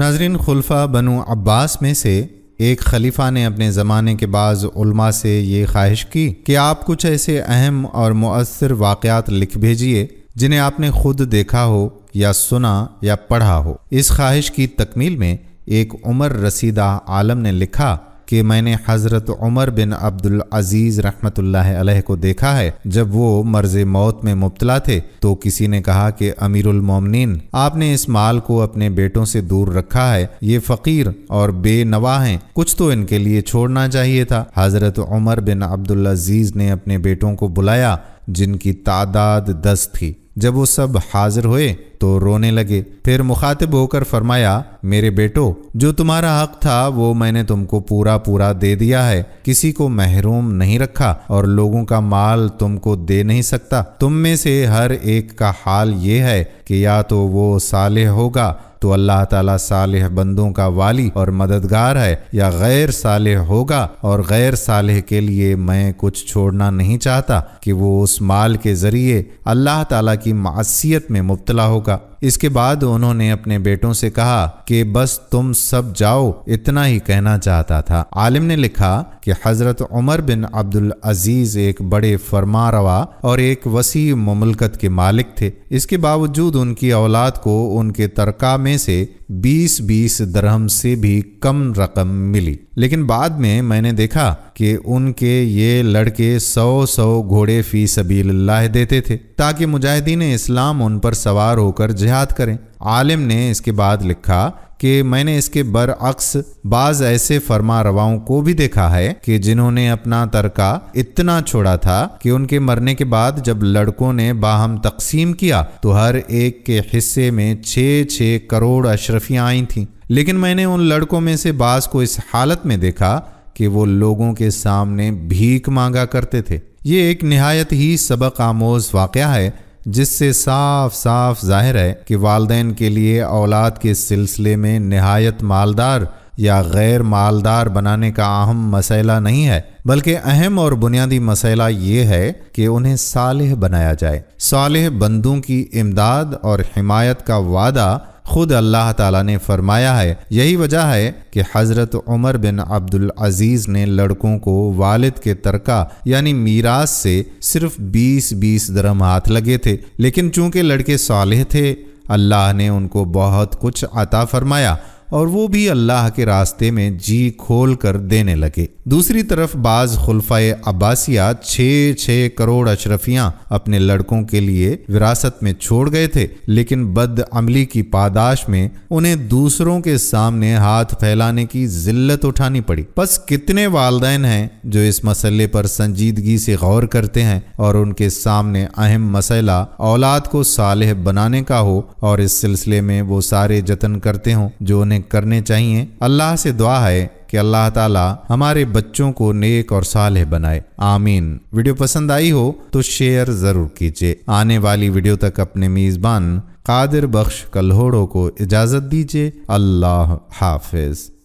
नाजरीन खुलफा बनु अब्बास में से एक खलीफा ने अपने ज़माने के बाद से ये ख्वाहिश की कि आप कुछ ऐसे अहम और मौसर वाक़ात लिख भेजिए जिन्हें आपने खुद देखा हो या सुना या पढ़ा हो इस ख्वाहिश की तकमील में एक उमर रसीदा आलम ने लिखा कि मैंने हज़रत उमर बिन अब्दुल अजीज़ रहमत अलैह को देखा है जब वो मर्ज मौत में मुबतला थे तो किसी ने कहा कि अमीरुल मोमिनीन आपने इस माल को अपने बेटों से दूर रखा है ये फ़कीर और बेनवा हैं कुछ तो इनके लिए छोड़ना चाहिए था हज़रत उमर बिन अब्दुल अजीज़ ने अपने बेटों को बुलाया जिनकी तादाद दस थी जब वो सब हाजिर हुए तो रोने लगे फिर मुखातिब होकर फरमाया मेरे बेटो जो तुम्हारा हक था वो मैंने तुमको पूरा पूरा दे दिया है किसी को महरूम नहीं रखा और लोगों का माल तुमको दे नहीं सकता तुम में से हर एक का हाल ये है कि या तो वो साले होगा तो अल्लाह ताला सालिह बंदों का वाली और मददगार है या गैर सालिह होगा और गैर सालह के लिए मैं कुछ छोड़ना नहीं चाहता कि वो उस माल के ज़रिए अल्लाह ताला की मासीत में मुबतला होगा इसके बाद उन्होंने अपने बेटों से कहा कि बस तुम सब जाओ इतना ही कहना चाहता था आलिम ने लिखा कि हजरत उमर बिन अब्दुल अजीज एक बड़े फरमारवा और एक वसी ममलकत के मालिक थे इसके बावजूद उनकी औलाद को उनके तरका में से 20-20 दरहम से भी कम रकम मिली लेकिन बाद में मैंने देखा कि उनके ये लड़के सौ सौ घोड़े फी सबील लाह देते थे ताकि मुजाहिदीन इस्लाम उन पर सवार होकर जिहाद करें आलिम ने इसके बाद लिखा कि मैंने इसके बरअक्स बाज ऐसे फरमा रवाओं को भी देखा है कि जिन्होंने अपना तरका इतना छोड़ा था कि उनके मरने के बाद जब लड़कों ने बाहम तकसीम किया तो हर एक के हिस्से में छः छः करोड़ अशरफियाँ आई थीं लेकिन मैंने उन लड़कों में से बाज को इस हालत में देखा कि वो लोगों के सामने भीख मांगा करते थे ये एक नहायत ही सबक आमोज वाक़ है जिससे साफ साफ जाहिर है कि वालदेन के लिए औलाद के सिलसिले में नहायत मालदार या गैर मालदार बनाने का अहम मसला नहीं है बल्कि अहम और बुनियादी मसला ये है कि उन्हें सालह बनाया जाए सालह बंदों की इमदाद और हिमायत का वादा खुद अल्लाह ताला ने फरमाया है यही वजह है कि हज़रत उमर बिन अब्दुल अजीज़ ने लड़कों को वालिद के तरका यानी मीरास से सिर्फ 20-20 दरम हाथ लगे थे लेकिन चूंकि लड़के साले थे अल्लाह ने उनको बहुत कुछ अता फरमाया और वो भी अल्लाह के रास्ते में जी खोल कर देने लगे दूसरी तरफ बाज खुलफा अब्बासिया छ छः करोड़ अशरफिया अपने लड़कों के लिए विरासत में छोड़ गए थे लेकिन बद अमली की पादाश में उन्हें दूसरों के सामने हाथ फैलाने की जिल्लत उठानी पड़ी बस कितने वालदेन हैं जो इस मसले पर संजीदगी से गौर करते हैं और उनके सामने अहम मसला औलाद को सालह बनाने का हो और इस सिलसिले में वो सारे जतन करते हों जो उन्हें हमें करने चाहिए अल्लाह से दुआ है कि अल्लाह ताला हमारे बच्चों को नेक और साले बनाए आमीन वीडियो पसंद आई हो तो शेयर ज़रूर कीजिए आने वाली वीडियो तक अपने मेज़बान कादिर बख्श कल्होड़ों को इजाज़त दीजिए अल्लाह हाफिज़